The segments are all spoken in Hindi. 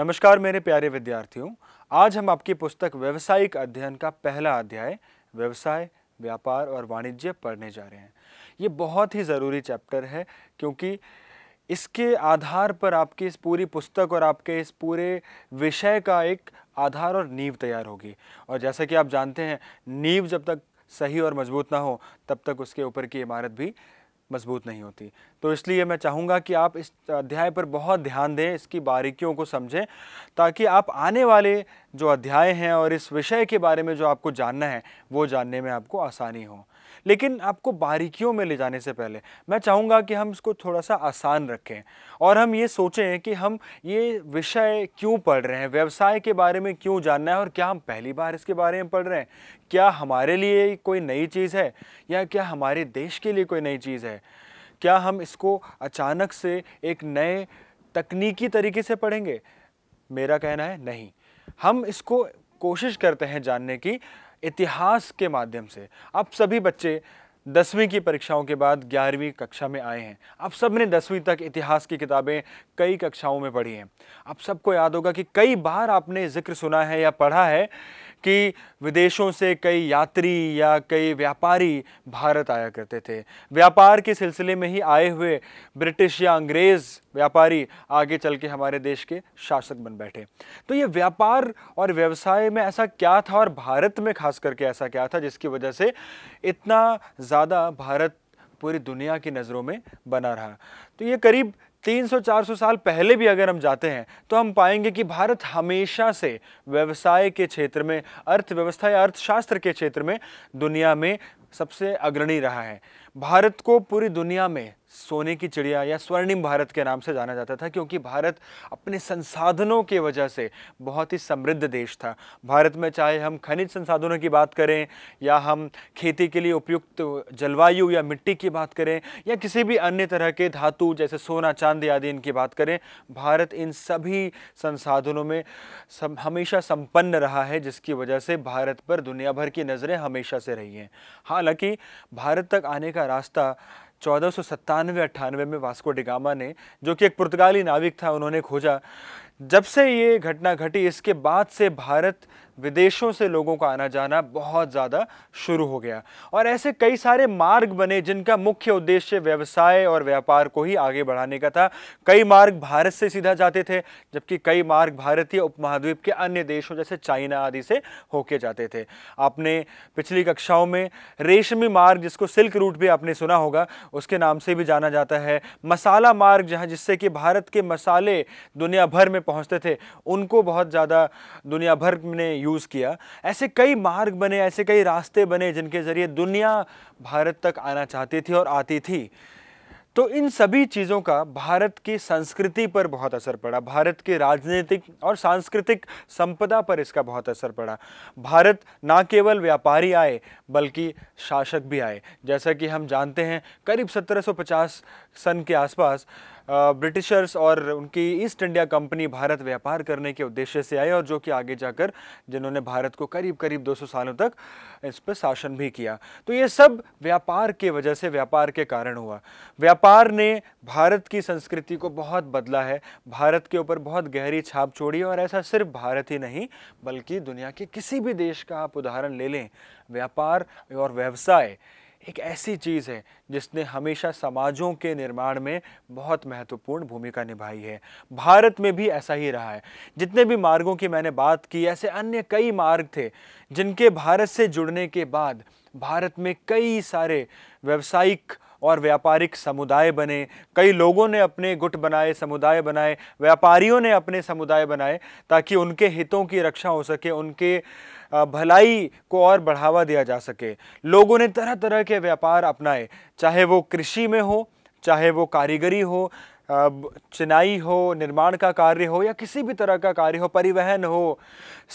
नमस्कार मेरे प्यारे विद्यार्थियों आज हम आपकी पुस्तक व्यवसायिक अध्ययन का पहला अध्याय व्यवसाय व्यापार और वाणिज्य पढ़ने जा रहे हैं ये बहुत ही ज़रूरी चैप्टर है क्योंकि इसके आधार पर आपकी इस पूरी पुस्तक और आपके इस पूरे विषय का एक आधार और नींव तैयार होगी और जैसा कि आप जानते हैं नींव जब तक सही और मजबूत ना हो तब तक उसके ऊपर की इमारत भी मजबूत नहीं होती तो इसलिए मैं चाहूँगा कि आप इस अध्याय पर बहुत ध्यान दें इसकी बारीकियों को समझें ताकि आप आने वाले जो अध्याय हैं और इस विषय के बारे में जो आपको जानना है वो जानने में आपको आसानी हो लेकिन आपको बारीकियों में ले जाने से पहले मैं चाहूँगा कि हम इसको थोड़ा सा आसान रखें और हम ये सोचें कि हम ये विषय क्यों पढ़ रहे हैं व्यवसाय के बारे में क्यों जानना है और क्या हम पहली बार इसके बारे में पढ़ रहे हैं क्या हमारे लिए कोई नई चीज़ है या क्या हमारे देश के लिए कोई नई चीज़ है क्या हम इसको अचानक से एक नए तकनीकी तरीके से पढ़ेंगे मेरा कहना है नहीं हम इसको कोशिश करते हैं जानने की इतिहास के माध्यम से अब सभी बच्चे दसवीं की परीक्षाओं के बाद ग्यारहवीं कक्षा में आए हैं आप सब ने दसवीं तक इतिहास की किताबें कई कक्षाओं में पढ़ी हैं आप सबको याद होगा कि कई बार आपने जिक्र सुना है या पढ़ा है कि विदेशों से कई यात्री या कई व्यापारी भारत आया करते थे व्यापार के सिलसिले में ही आए हुए ब्रिटिश या अंग्रेज़ व्यापारी आगे चल के हमारे देश के शासक बन बैठे तो ये व्यापार और व्यवसाय में ऐसा क्या था और भारत में खास करके ऐसा क्या था जिसकी वजह से इतना ज़्यादा भारत पूरी दुनिया की नज़रों में बना रहा तो ये करीब 300-400 साल पहले भी अगर हम जाते हैं तो हम पाएंगे कि भारत हमेशा से व्यवसाय के क्षेत्र में अर्थव्यवस्था या अर्थशास्त्र के क्षेत्र में दुनिया में सबसे अग्रणी रहा है भारत को पूरी दुनिया में सोने की चिड़िया या स्वर्णिम भारत के नाम से जाना जाता था क्योंकि भारत अपने संसाधनों के वजह से बहुत ही समृद्ध देश था भारत में चाहे हम खनिज संसाधनों की बात करें या हम खेती के लिए उपयुक्त जलवायु या मिट्टी की बात करें या किसी भी अन्य तरह के धातु जैसे सोना चांदी आदि इनकी बात करें भारत इन सभी संसाधनों में सब हमेशा संपन्न रहा है जिसकी वजह से भारत पर दुनिया भर की नज़रें हमेशा से रही हैं हालांकि भारत तक आने का रास्ता चौदह सौ सत्तानवे अट्ठानवे में वास्को डिगामा ने जो कि एक पुर्तगाली नाविक था उन्होंने खोजा जब से ये घटना घटी इसके बाद से भारत विदेशों से लोगों का आना जाना बहुत ज़्यादा शुरू हो गया और ऐसे कई सारे मार्ग बने जिनका मुख्य उद्देश्य व्यवसाय और व्यापार को ही आगे बढ़ाने का था कई मार्ग भारत से सीधा जाते थे जबकि कई मार्ग भारतीय उपमहाद्वीप के अन्य देशों जैसे चाइना आदि से होके जाते थे आपने पिछली कक्षाओं में रेशमी मार्ग जिसको सिल्क रूट भी आपने सुना होगा उसके नाम से भी जाना जाता है मसाला मार्ग जहाँ जिससे कि भारत के मसाले दुनिया भर में पहुंचते थे उनको बहुत ज़्यादा दुनिया भर ने यूज़ किया ऐसे कई मार्ग बने ऐसे कई रास्ते बने जिनके ज़रिए दुनिया भारत तक आना चाहती थी और आती थी तो इन सभी चीज़ों का भारत की संस्कृति पर बहुत असर पड़ा भारत के राजनीतिक और सांस्कृतिक संपदा पर इसका बहुत असर पड़ा भारत ना केवल व्यापारी आए बल्कि शासक भी आए जैसा कि हम जानते हैं करीब 1750 सन के आसपास ब्रिटिशर्स और उनकी ईस्ट इंडिया कंपनी भारत व्यापार करने के उद्देश्य से आए और जो कि आगे जाकर जिन्होंने भारत को करीब करीब 200 सालों तक इस पर शासन भी किया तो ये सब व्यापार के वजह से व्यापार के कारण हुआ व्यापार ने भारत की संस्कृति को बहुत बदला है भारत के ऊपर बहुत गहरी छाप छोड़ी और ऐसा सिर्फ भारत ही नहीं बल्कि दुनिया के किसी भी देश का आप उदाहरण ले लें व्यापार और व्यवसाय एक ऐसी चीज़ है जिसने हमेशा समाजों के निर्माण में बहुत महत्वपूर्ण भूमिका निभाई है भारत में भी ऐसा ही रहा है जितने भी मार्गों की मैंने बात की ऐसे अन्य कई मार्ग थे जिनके भारत से जुड़ने के बाद भारत में कई सारे व्यवसायिक और व्यापारिक समुदाय बने कई लोगों ने अपने गुट बनाए समुदाय बनाए व्यापारियों ने अपने समुदाय बनाए ताकि उनके हितों की रक्षा हो सके उनके भलाई को और बढ़ावा दिया जा सके लोगों ने तरह तरह के व्यापार अपनाए चाहे वो कृषि में हो चाहे वो कारीगरी हो चिनाई हो निर्माण का कार्य हो या किसी भी तरह का कार्य हो परिवहन हो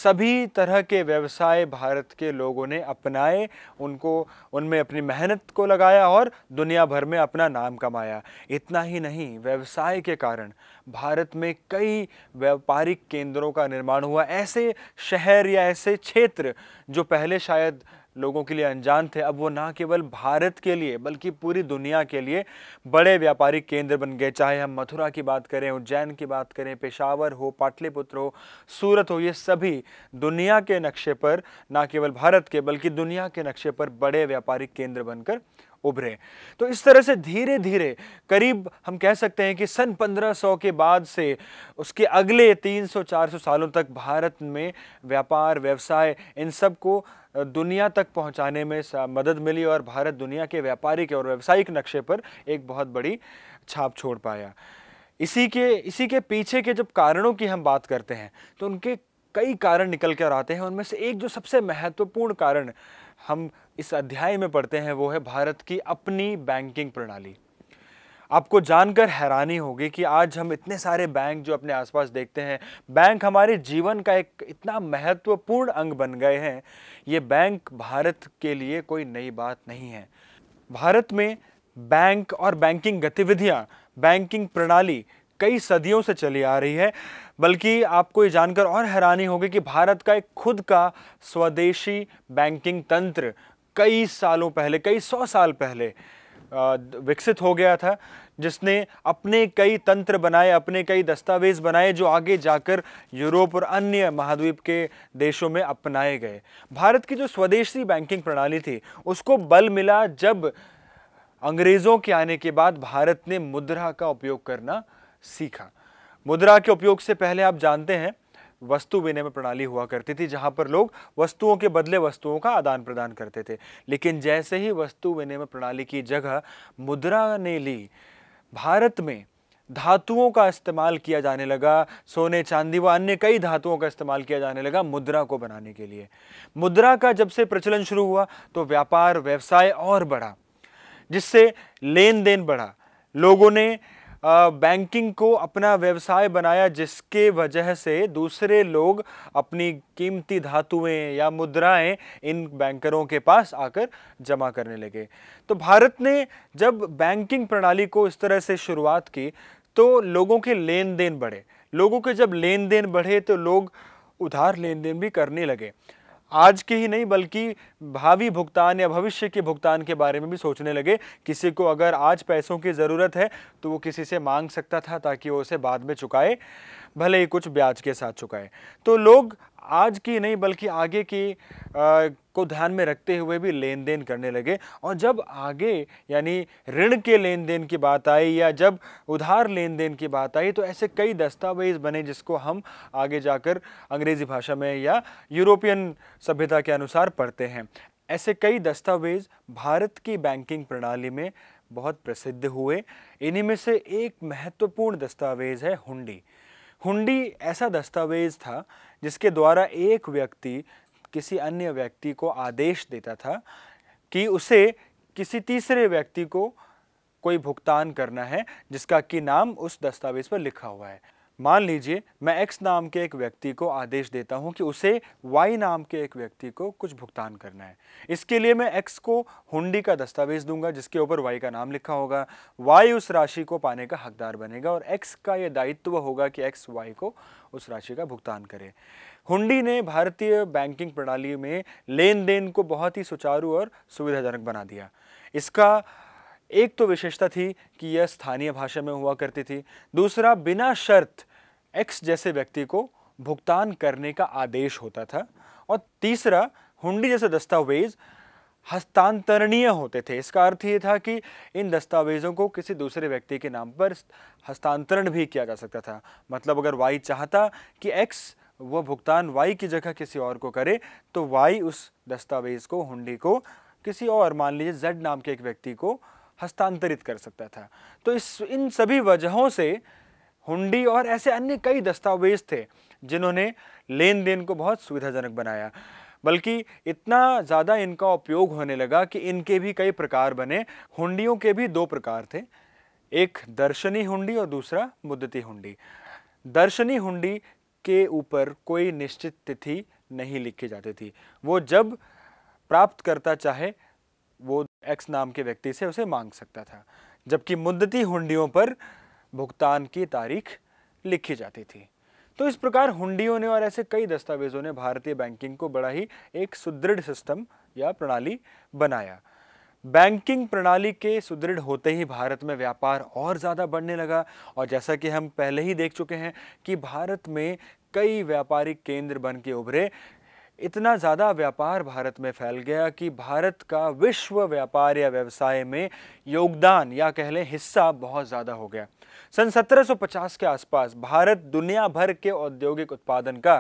सभी तरह के व्यवसाय भारत के लोगों ने अपनाए उनको उनमें अपनी मेहनत को लगाया और दुनिया भर में अपना नाम कमाया इतना ही नहीं व्यवसाय के कारण भारत में कई व्यापारिक केंद्रों का निर्माण हुआ ऐसे शहर या ऐसे क्षेत्र जो पहले शायद लोगों के लिए अनजान थे अब वो ना केवल भारत के लिए बल्कि पूरी दुनिया के लिए बड़े व्यापारिक केंद्र बन गए चाहे हम मथुरा की बात करें उज्जैन की बात करें पेशावर हो पाटलिपुत्र हो सूरत हो ये सभी दुनिया के नक्शे पर ना केवल भारत के बल्कि दुनिया के नक्शे पर बड़े व्यापारिक केंद्र बनकर उभरे तो इस तरह से धीरे धीरे करीब हम कह सकते हैं कि सन 1500 के बाद से उसके अगले 300-400 सालों तक भारत में व्यापार व्यवसाय इन सब को दुनिया तक पहुंचाने में मदद मिली और भारत दुनिया के व्यापारिक और व्यावसायिक नक्शे पर एक बहुत बड़ी छाप छोड़ पाया इसी के इसी के पीछे के जब कारणों की हम बात करते हैं तो उनके कई कारण निकल कर आते हैं उनमें से एक जो सबसे महत्वपूर्ण कारण हम इस अध्याय में पढ़ते हैं वो है भारत की अपनी बैंकिंग प्रणाली आपको जानकर हैरानी होगी कि आज हम इतने सारे बैंक जो अपने आसपास देखते हैं बैंक हमारे जीवन का एक इतना महत्वपूर्ण अंग बन गए हैं ये बैंक भारत के लिए कोई नई बात नहीं है भारत में बैंक और बैंकिंग गतिविधियाँ बैंकिंग प्रणाली कई सदियों से चली आ रही है बल्कि आपको ये जानकर और हैरानी होगी कि भारत का एक खुद का स्वदेशी बैंकिंग तंत्र कई सालों पहले कई सौ साल पहले विकसित हो गया था जिसने अपने कई तंत्र बनाए अपने कई दस्तावेज बनाए जो आगे जाकर यूरोप और अन्य महाद्वीप के देशों में अपनाए गए भारत की जो स्वदेशी बैंकिंग प्रणाली थी उसको बल मिला जब अंग्रेज़ों के आने के बाद भारत ने मुद्रा का उपयोग करना सीखा मुद्रा के उपयोग से पहले आप जानते हैं वस्तु विनिमय प्रणाली हुआ करती थी जहाँ पर लोग वस्तुओं के बदले वस्तुओं का आदान प्रदान करते थे लेकिन जैसे ही वस्तु विनिमय प्रणाली की जगह मुद्रा ने ली भारत में धातुओं का इस्तेमाल किया जाने लगा सोने चांदी व अन्य कई धातुओं का इस्तेमाल किया जाने लगा मुद्रा को बनाने के लिए मुद्रा का जब से प्रचलन शुरू हुआ तो व्यापार व्यवसाय और बढ़ा जिससे लेन देन बढ़ा लोगों ने बैंकिंग को अपना व्यवसाय बनाया जिसके वजह से दूसरे लोग अपनी कीमती धातुएं या मुद्राएं इन बैंकरों के पास आकर जमा करने लगे तो भारत ने जब बैंकिंग प्रणाली को इस तरह से शुरुआत की तो लोगों के लेन देन बढ़े लोगों के जब लेन देन बढ़े तो लोग उधार लेन देन भी करने लगे आज के ही नहीं बल्कि भावी भुगतान या भविष्य के भुगतान के बारे में भी सोचने लगे किसी को अगर आज पैसों की ज़रूरत है तो वो किसी से मांग सकता था ताकि वो उसे बाद में चुकाए भले ही कुछ ब्याज के साथ चुकाए तो लोग आज की नहीं बल्कि आगे की आ, को ध्यान में रखते हुए भी लेन देन करने लगे और जब आगे यानी ऋण के लेन देन की बात आई या जब उधार लेन देन की बात आई तो ऐसे कई दस्तावेज बने जिसको हम आगे जाकर अंग्रेज़ी भाषा में या यूरोपियन सभ्यता के अनुसार पढ़ते हैं ऐसे कई दस्तावेज भारत की बैंकिंग प्रणाली में बहुत प्रसिद्ध हुए इन्हीं में से एक महत्वपूर्ण दस्तावेज़ है हुंडी हुंडी ऐसा दस्तावेज था जिसके द्वारा एक व्यक्ति किसी अन्य व्यक्ति को आदेश देता था कि उसे किसी तीसरे व्यक्ति को कोई भुगतान करना है जिसका कि नाम उस दस्तावेज पर लिखा हुआ है मान लीजिए मैं एक्स नाम के एक व्यक्ति को आदेश देता हूँ कि उसे वाई नाम के एक व्यक्ति को कुछ भुगतान करना है इसके लिए मैं एक्स को हुंडी का दस्तावेज दूंगा जिसके ऊपर वाई का नाम लिखा होगा वाई उस राशि को पाने का हकदार बनेगा और एक्स का यह दायित्व होगा कि एक्स वाई को उस राशि का भुगतान करे हुंडी ने भारतीय बैंकिंग प्रणाली में लेन देन को बहुत ही सुचारू और सुविधाजनक बना दिया इसका एक तो विशेषता थी कि यह स्थानीय भाषा में हुआ करती थी दूसरा बिना शर्त एक्स जैसे व्यक्ति को भुगतान करने का आदेश होता था और तीसरा हुंडी जैसे दस्तावेज हस्तांतरणीय होते थे इसका अर्थ ये था कि इन दस्तावेज़ों को किसी दूसरे व्यक्ति के नाम पर हस्तांतरण भी किया जा सकता था मतलब अगर वाई चाहता कि एक्स वह भुगतान वाई की जगह किसी और को करे तो वाई उस दस्तावेज़ को हुंडी को किसी और मान लीजिए जेड नाम के एक व्यक्ति को हस्तांतरित कर सकता था तो इस इन सभी वजहों से हुंडी और ऐसे अन्य कई दस्तावेज थे जिन्होंने लेन देन को बहुत सुविधाजनक बनाया बल्कि इतना ज़्यादा इनका उपयोग होने लगा कि इनके भी कई प्रकार बने हुंडियों के भी दो प्रकार थे एक दर्शनी हुंडी और दूसरा मुद्दती हुंडी दर्शनी हुंडी के ऊपर कोई निश्चित तिथि नहीं लिखी जाती थी वो जब प्राप्त करता चाहे वो एक्स नाम के व्यक्ति से उसे मांग सकता था जबकि मुद्दती हुंडियों पर भुगतान की तारीख लिखी जाती थी तो इस प्रकार हुंडियों ने और ऐसे कई दस्तावेजों ने भारतीय बैंकिंग को बड़ा ही एक सुदृढ़ सिस्टम या प्रणाली बनाया बैंकिंग प्रणाली के सुदृढ़ होते ही भारत में व्यापार और ज़्यादा बढ़ने लगा और जैसा कि हम पहले ही देख चुके हैं कि भारत में कई व्यापारिक केंद्र बन के उभरे इतना ज़्यादा व्यापार भारत में फैल गया कि भारत का विश्व व्यापार या व्यवसाय में योगदान या कह लें हिस्सा बहुत ज़्यादा हो गया सन 1750 के आसपास भारत दुनिया भर के औद्योगिक उत्पादन का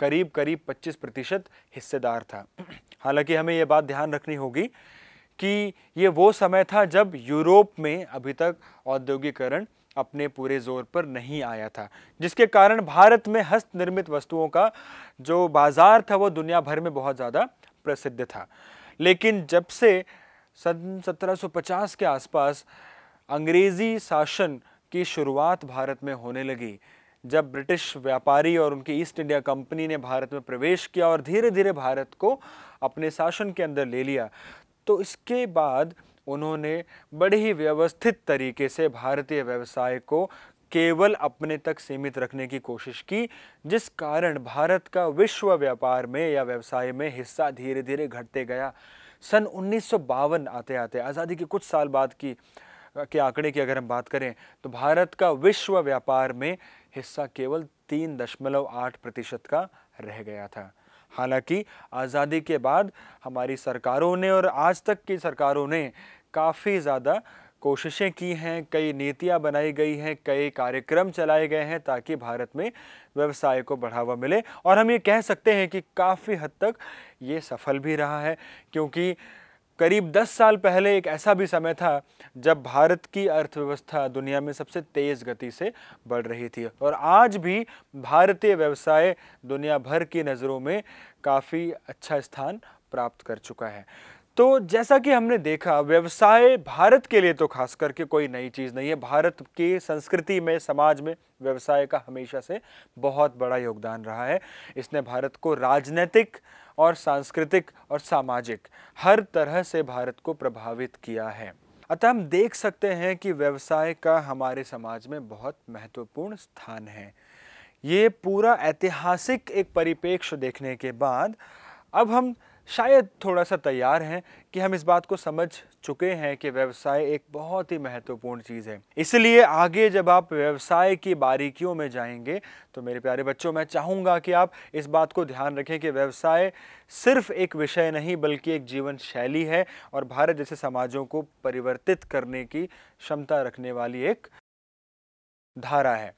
करीब करीब 25 प्रतिशत हिस्सेदार था हालांकि हमें ये बात ध्यान रखनी होगी कि ये वो समय था जब यूरोप में अभी तक औद्योगिकरण अपने पूरे जोर पर नहीं आया था जिसके कारण भारत में हस्त निर्मित वस्तुओं का जो बाज़ार था वो दुनिया भर में बहुत ज़्यादा प्रसिद्ध था लेकिन जब से सन 1750 के आसपास अंग्रेज़ी शासन की शुरुआत भारत में होने लगी जब ब्रिटिश व्यापारी और उनकी ईस्ट इंडिया कंपनी ने भारत में प्रवेश किया और धीरे धीरे भारत को अपने शासन के अंदर ले लिया तो इसके बाद उन्होंने बड़े ही व्यवस्थित तरीके से भारतीय व्यवसाय को केवल अपने तक सीमित रखने की कोशिश की जिस कारण भारत का विश्व व्यापार में या व्यवसाय में हिस्सा धीरे धीरे घटते गया सन उन्नीस आते आते आज़ादी के कुछ साल बाद की के आंकड़े की अगर हम बात करें तो भारत का विश्व व्यापार में हिस्सा केवल तीन दशमलव आठ प्रतिशत का रह गया था हालांकि आज़ादी के बाद हमारी सरकारों ने और आज तक की सरकारों ने काफ़ी ज़्यादा कोशिशें की हैं कई नीतियां बनाई गई हैं कई कार्यक्रम चलाए गए हैं ताकि भारत में व्यवसाय को बढ़ावा मिले और हम ये कह सकते हैं कि काफ़ी हद तक ये सफल भी रहा है क्योंकि करीब 10 साल पहले एक ऐसा भी समय था जब भारत की अर्थव्यवस्था दुनिया में सबसे तेज़ गति से बढ़ रही थी और आज भी भारतीय व्यवसाय दुनिया भर की नज़रों में काफ़ी अच्छा स्थान प्राप्त कर चुका है तो जैसा कि हमने देखा व्यवसाय भारत के लिए तो खास करके कोई नई चीज़ नहीं है भारत के संस्कृति में समाज में व्यवसाय का हमेशा से बहुत बड़ा योगदान रहा है इसने भारत को राजनीतिक और सांस्कृतिक और सामाजिक हर तरह से भारत को प्रभावित किया है अतः हम देख सकते हैं कि व्यवसाय का हमारे समाज में बहुत महत्वपूर्ण स्थान है ये पूरा ऐतिहासिक एक परिपेक्ष देखने के बाद अब हम शायद थोड़ा सा तैयार हैं कि हम इस बात को समझ चुके हैं कि व्यवसाय एक बहुत ही महत्वपूर्ण चीज़ है इसलिए आगे जब आप व्यवसाय की बारीकियों में जाएंगे तो मेरे प्यारे बच्चों मैं चाहूँगा कि आप इस बात को ध्यान रखें कि व्यवसाय सिर्फ एक विषय नहीं बल्कि एक जीवन शैली है और भारत जैसे समाजों को परिवर्तित करने की क्षमता रखने वाली एक धारा है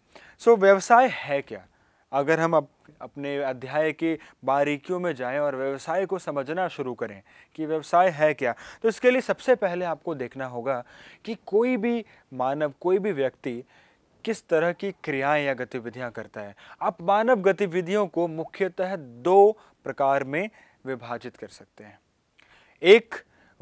सो so, व्यवसाय है क्या अगर हम अप, अपने अध्याय की बारीकियों में जाएं और व्यवसाय को समझना शुरू करें कि व्यवसाय है क्या तो इसके लिए सबसे पहले आपको देखना होगा कि कोई भी मानव कोई भी व्यक्ति किस तरह की क्रियाएं या गतिविधियां करता है आप मानव गतिविधियों को मुख्यतः दो प्रकार में विभाजित कर सकते हैं एक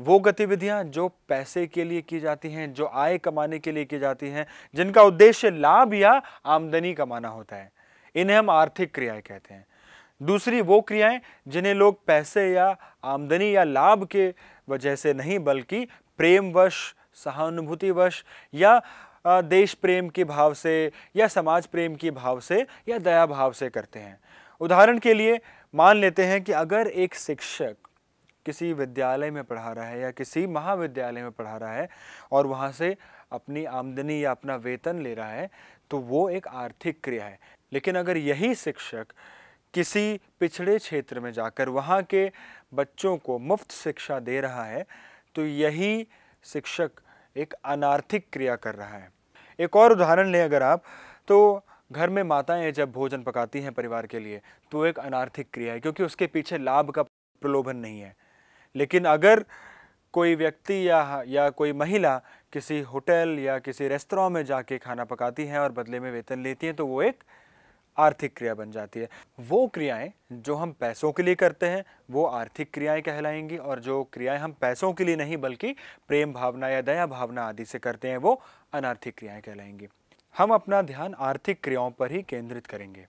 वो गतिविधियां जो पैसे के लिए की जाती हैं जो आय कमाने के लिए की जाती हैं जिनका उद्देश्य लाभ या आमदनी कमाना होता है इन्हें हम आर्थिक क्रियाएं कहते हैं दूसरी वो क्रियाएं जिन्हें लोग पैसे या आमदनी या लाभ के वजह से नहीं बल्कि प्रेमवश सहानुभूतिवश या देश प्रेम के भाव से या समाज प्रेम के भाव से या दया भाव से करते हैं उदाहरण के लिए मान लेते हैं कि अगर एक शिक्षक किसी विद्यालय में पढ़ा रहा है या किसी महाविद्यालय में पढ़ा रहा है और वहाँ से अपनी आमदनी या अपना वेतन ले रहा है तो वो एक आर्थिक क्रिया है लेकिन अगर यही शिक्षक किसी पिछड़े क्षेत्र में जाकर वहाँ के बच्चों को मुफ्त शिक्षा दे रहा है तो यही शिक्षक एक अनार्थिक क्रिया कर रहा है एक और उदाहरण लें अगर आप तो घर में माताएं जब भोजन पकाती हैं परिवार के लिए तो एक अनार्थिक क्रिया है क्योंकि उसके पीछे लाभ का प्रलोभन नहीं है लेकिन अगर कोई व्यक्ति या या कोई महिला किसी होटल या किसी रेस्तरा में जाके खाना पकाती हैं और बदले में वेतन लेती हैं तो वो एक आर्थिक क्रिया बन जाती है वो क्रियाएं जो हम पैसों के लिए करते हैं वो आर्थिक क्रियाएं कहलाएंगी और जो क्रियाएं हम पैसों के लिए नहीं बल्कि प्रेम भावना या दया भावना आदि से करते हैं वो अनार्थिक क्रियाएं कहलाएंगी हम अपना ध्यान आर्थिक क्रियाओं पर ही केंद्रित करेंगे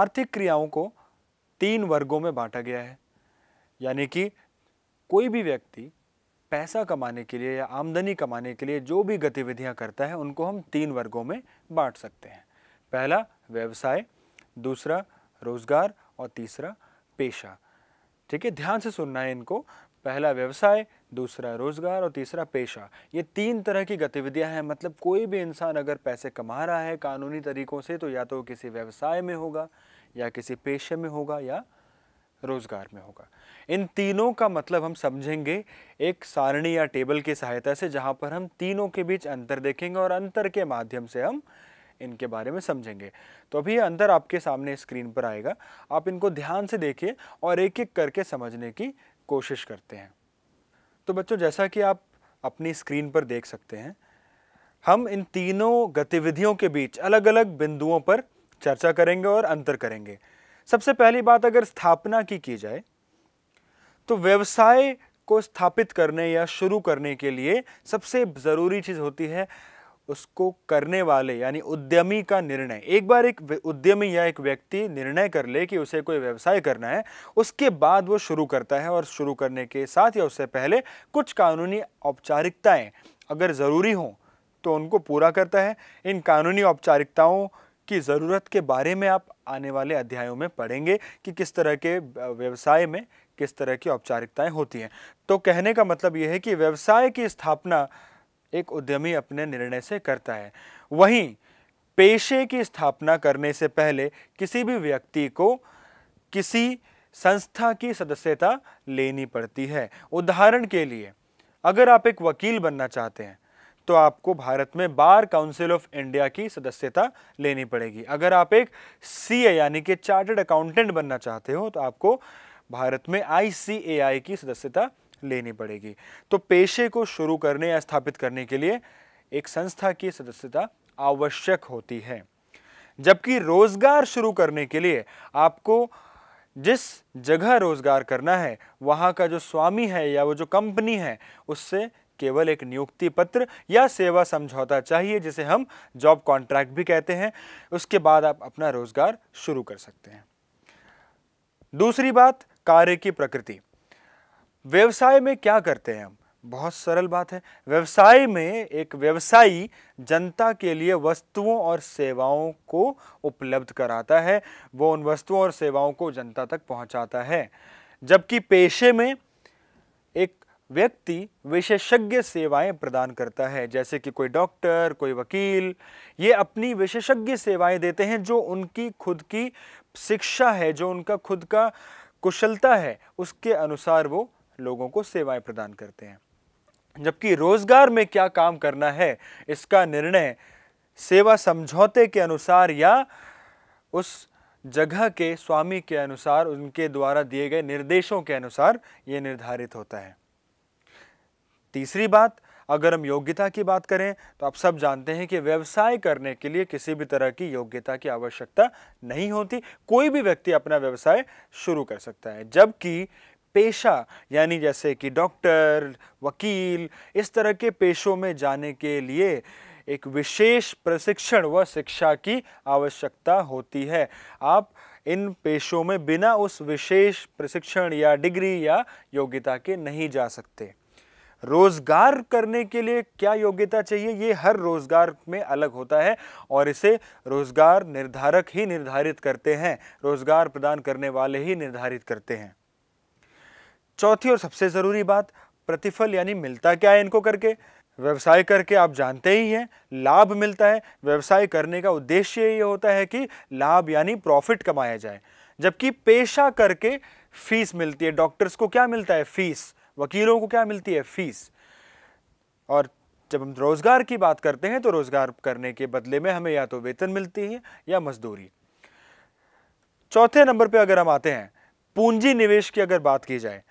आर्थिक क्रियाओं को तीन वर्गों में बांटा गया है यानी कि कोई भी व्यक्ति पैसा कमाने के लिए या आमदनी कमाने के लिए जो भी गतिविधियां करता है उनको हम तीन वर्गों में बांट सकते हैं पहला व्यवसाय दूसरा रोजगार और तीसरा पेशा ठीक है ध्यान से सुनना है इनको पहला व्यवसाय दूसरा रोजगार और तीसरा पेशा ये तीन तरह की गतिविधियां हैं मतलब कोई भी इंसान अगर पैसे कमा रहा है कानूनी तरीकों से तो या तो किसी व्यवसाय में होगा या किसी पेशे में होगा या रोजगार में होगा इन तीनों का मतलब हम समझेंगे एक सारणी या टेबल की सहायता से जहां पर हम तीनों के बीच अंतर देखेंगे और अंतर के माध्यम से हम इनके बारे में समझेंगे तो अभी ये अंतर आपके सामने स्क्रीन पर आएगा आप इनको ध्यान से देखिए और एक एक करके समझने की कोशिश करते हैं तो बच्चों जैसा कि आप अपनी स्क्रीन पर देख सकते हैं हम इन तीनों गतिविधियों के बीच अलग अलग बिंदुओं पर चर्चा करेंगे और अंतर करेंगे सबसे पहली बात अगर स्थापना की की जाए तो व्यवसाय को स्थापित करने या शुरू करने के लिए सबसे ज़रूरी चीज़ होती है उसको करने वाले यानी उद्यमी का निर्णय एक बार एक उद्यमी या एक व्यक्ति निर्णय कर ले कि उसे कोई व्यवसाय करना है उसके बाद वो शुरू करता है और शुरू करने के साथ या उससे पहले कुछ कानूनी औपचारिकताएं अगर ज़रूरी हों तो उनको पूरा करता है इन कानूनी औपचारिकताओं की ज़रूरत के बारे में आप आने वाले अध्यायों में पढ़ेंगे कि किस तरह के व्यवसाय में किस तरह की औपचारिकताएं होती हैं तो कहने का मतलब यह है कि व्यवसाय की स्थापना एक उद्यमी अपने निर्णय से करता है वहीं पेशे की स्थापना करने से पहले किसी भी व्यक्ति को किसी संस्था की सदस्यता लेनी पड़ती है उदाहरण के लिए अगर आप एक वकील बनना चाहते हैं तो आपको भारत में बार काउंसिल ऑफ इंडिया की सदस्यता लेनी पड़ेगी अगर आप एक सी यानी कि चार्टर्ड अकाउंटेंट बनना चाहते हो तो आपको भारत में आई की सदस्यता लेनी पड़ेगी तो पेशे को शुरू करने या स्थापित करने के लिए एक संस्था की सदस्यता आवश्यक होती है जबकि रोजगार शुरू करने के लिए आपको जिस जगह रोजगार करना है वहाँ का जो स्वामी है या वो जो कंपनी है उससे केवल एक नियुक्ति पत्र या सेवा समझौता चाहिए जिसे हम जॉब कॉन्ट्रैक्ट भी कहते हैं उसके बाद आप अपना रोजगार शुरू कर सकते हैं दूसरी बात कार्य की प्रकृति व्यवसाय में क्या करते हैं हम बहुत सरल बात है व्यवसाय में एक व्यवसायी जनता के लिए वस्तुओं और सेवाओं को उपलब्ध कराता है वो उन वस्तुओं और सेवाओं को जनता तक पहुंचाता है जबकि पेशे में एक व्यक्ति विशेषज्ञ सेवाएं प्रदान करता है जैसे कि कोई डॉक्टर कोई वकील ये अपनी विशेषज्ञ सेवाएं देते हैं जो उनकी खुद की शिक्षा है जो उनका खुद का कुशलता है उसके अनुसार वो लोगों को सेवाएं प्रदान करते हैं जबकि रोजगार में क्या काम करना है इसका निर्णय सेवा समझौते के अनुसार या उस जगह के स्वामी के अनुसार उनके द्वारा दिए गए निर्देशों के अनुसार ये निर्धारित होता है तीसरी बात अगर हम योग्यता की बात करें तो आप सब जानते हैं कि व्यवसाय करने के लिए किसी भी तरह की योग्यता की आवश्यकता नहीं होती कोई भी व्यक्ति अपना व्यवसाय शुरू कर सकता है जबकि पेशा यानी जैसे कि डॉक्टर वकील इस तरह के पेशों में जाने के लिए एक विशेष प्रशिक्षण व शिक्षा की आवश्यकता होती है आप इन पेशों में बिना उस विशेष प्रशिक्षण या डिग्री या योग्यता के नहीं जा सकते रोज़गार करने के लिए क्या योग्यता चाहिए ये हर रोज़गार में अलग होता है और इसे रोज़गार निर्धारक ही निर्धारित करते हैं रोज़गार प्रदान करने वाले ही निर्धारित करते हैं चौथी और सबसे ज़रूरी बात प्रतिफल यानी मिलता क्या है इनको करके व्यवसाय करके आप जानते ही हैं लाभ मिलता है व्यवसाय करने का उद्देश्य ये होता है कि लाभ यानी प्रॉफिट कमाया जाए जबकि पेशा करके फीस मिलती है डॉक्टर्स को क्या मिलता है फीस वकीलों को क्या मिलती है फीस और जब हम रोज़गार की बात करते हैं तो रोज़गार करने के बदले में हमें या तो वेतन मिलती है या मजदूरी चौथे नंबर पे अगर हम आते हैं पूंजी निवेश की अगर बात की जाए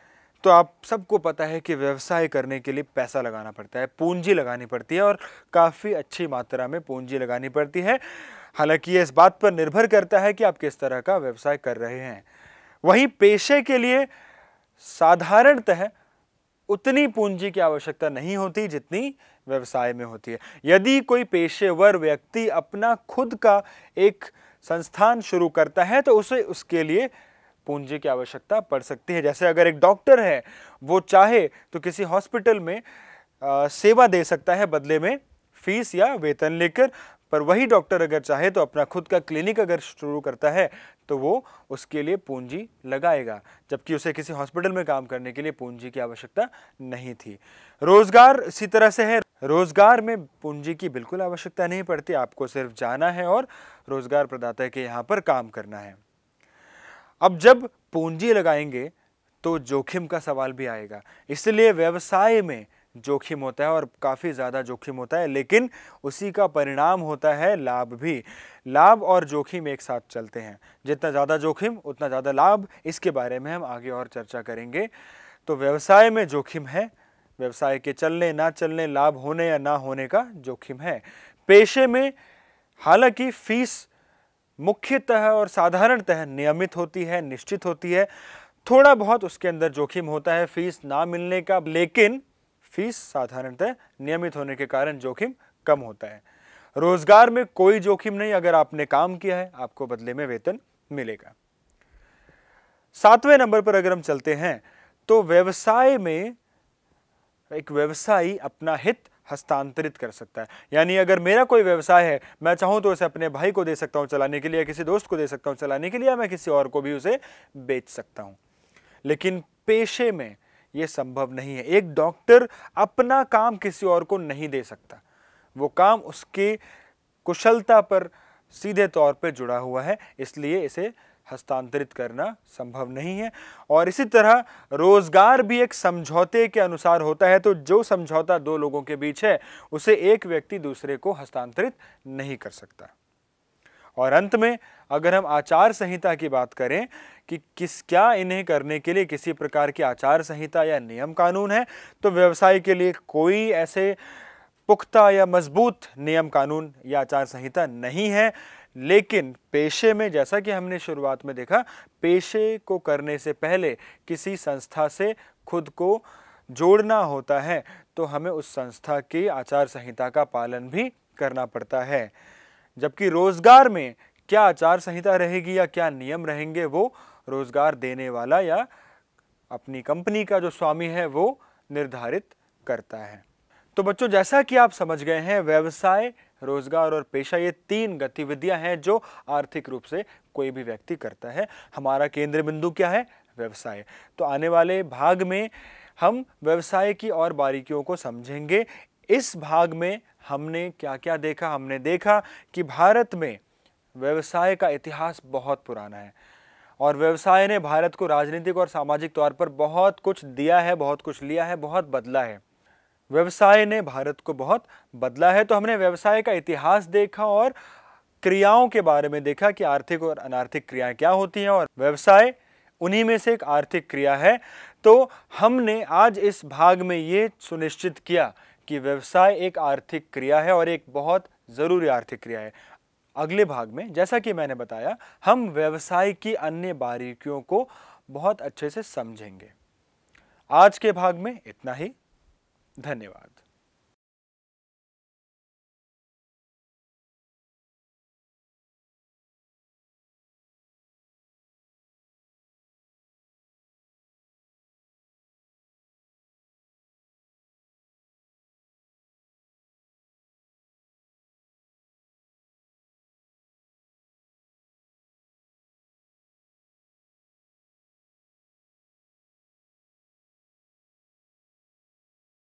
तो आप सबको पता है कि व्यवसाय करने के लिए पैसा लगाना पड़ता है पूंजी लगानी पड़ती है और काफ़ी अच्छी मात्रा में पूंजी लगानी पड़ती है हालांकि ये इस बात पर निर्भर करता है कि आप किस तरह का व्यवसाय कर रहे हैं वहीं पेशे के लिए साधारणतः उतनी पूंजी की आवश्यकता नहीं होती जितनी व्यवसाय में होती है यदि कोई पेशेवर व्यक्ति अपना खुद का एक संस्थान शुरू करता है तो उसे उसके लिए पूंजी की आवश्यकता पड़ सकती है जैसे अगर एक डॉक्टर है वो चाहे तो किसी हॉस्पिटल में आ, सेवा दे सकता है बदले में फीस या वेतन लेकर पर वही डॉक्टर अगर चाहे तो अपना खुद का क्लिनिक अगर शुरू करता है तो वो उसके लिए पूंजी लगाएगा जबकि उसे किसी हॉस्पिटल में काम करने के लिए पूंजी की आवश्यकता नहीं थी रोजगार इसी तरह से है रोजगार में पूंजी की बिल्कुल आवश्यकता नहीं पड़ती आपको सिर्फ जाना है और रोजगार प्रदाता के यहाँ पर काम करना है अब जब पूंजी लगाएंगे तो जोखिम का सवाल भी आएगा इसलिए व्यवसाय में जोखिम होता है और काफ़ी ज़्यादा जोखिम होता है लेकिन उसी का परिणाम होता है लाभ भी लाभ और जोखिम एक साथ चलते हैं जितना ज़्यादा जोखिम उतना ज़्यादा लाभ इसके बारे में हम आगे और चर्चा करेंगे तो व्यवसाय में जोखिम है व्यवसाय के चलने ना चलने लाभ होने या ना होने का जोखिम है पेशे में हालांकि फीस मुख्यतः और साधारणतः नियमित होती है निश्चित होती है थोड़ा बहुत उसके अंदर जोखिम होता है फीस ना मिलने का लेकिन फीस साधारणतः नियमित होने के कारण जोखिम कम होता है रोजगार में कोई जोखिम नहीं अगर आपने काम किया है आपको बदले में वेतन मिलेगा सातवें नंबर पर अगर हम चलते हैं तो व्यवसाय में एक व्यवसायी अपना हित हस्तांतरित कर सकता है यानी अगर मेरा कोई व्यवसाय है मैं चाहूँ तो उसे अपने भाई को दे सकता हूँ चलाने के लिए किसी दोस्त को दे सकता हूँ चलाने के लिए मैं किसी और को भी उसे बेच सकता हूँ लेकिन पेशे में ये संभव नहीं है एक डॉक्टर अपना काम किसी और को नहीं दे सकता वो काम उसके कुशलता पर सीधे तौर पर जुड़ा हुआ है इसलिए इसे हस्तांतरित करना संभव नहीं है और इसी तरह रोजगार भी एक समझौते के अनुसार होता है तो जो समझौता दो लोगों के बीच है उसे एक व्यक्ति दूसरे को हस्तांतरित नहीं कर सकता और अंत में अगर हम आचार संहिता की बात करें कि किस क्या इन्हें करने के लिए किसी प्रकार की आचार संहिता या नियम कानून है तो व्यवसाय के लिए कोई ऐसे पुख्ता या मजबूत नियम कानून या आचार संहिता नहीं है लेकिन पेशे में जैसा कि हमने शुरुआत में देखा पेशे को करने से पहले किसी संस्था से खुद को जोड़ना होता है तो हमें उस संस्था की आचार संहिता का पालन भी करना पड़ता है जबकि रोजगार में क्या आचार संहिता रहेगी या क्या नियम रहेंगे वो रोजगार देने वाला या अपनी कंपनी का जो स्वामी है वो निर्धारित करता है तो बच्चों जैसा कि आप समझ गए हैं व्यवसाय रोजगार और पेशा ये तीन गतिविधियां हैं जो आर्थिक रूप से कोई भी व्यक्ति करता है हमारा केंद्र बिंदु क्या है व्यवसाय तो आने वाले भाग में हम व्यवसाय की और बारीकियों को समझेंगे इस भाग में हमने क्या क्या देखा हमने देखा कि भारत में व्यवसाय का इतिहास बहुत पुराना है और व्यवसाय ने भारत को राजनीतिक और सामाजिक तौर पर बहुत कुछ दिया है बहुत कुछ लिया है बहुत बदला है व्यवसाय ने भारत को बहुत बदला है तो हमने व्यवसाय का इतिहास देखा और क्रियाओं के बारे में देखा कि आर्थिक और अनार्थिक क्रियाएं क्या होती हैं और व्यवसाय उन्हीं में से एक आर्थिक क्रिया है तो हमने आज इस भाग में ये सुनिश्चित किया कि व्यवसाय एक आर्थिक क्रिया है और एक बहुत ज़रूरी आर्थिक क्रिया है अगले भाग में जैसा कि मैंने बताया हम व्यवसाय की अन्य बारीकियों को बहुत अच्छे से समझेंगे आज के भाग में इतना ही धन्यवाद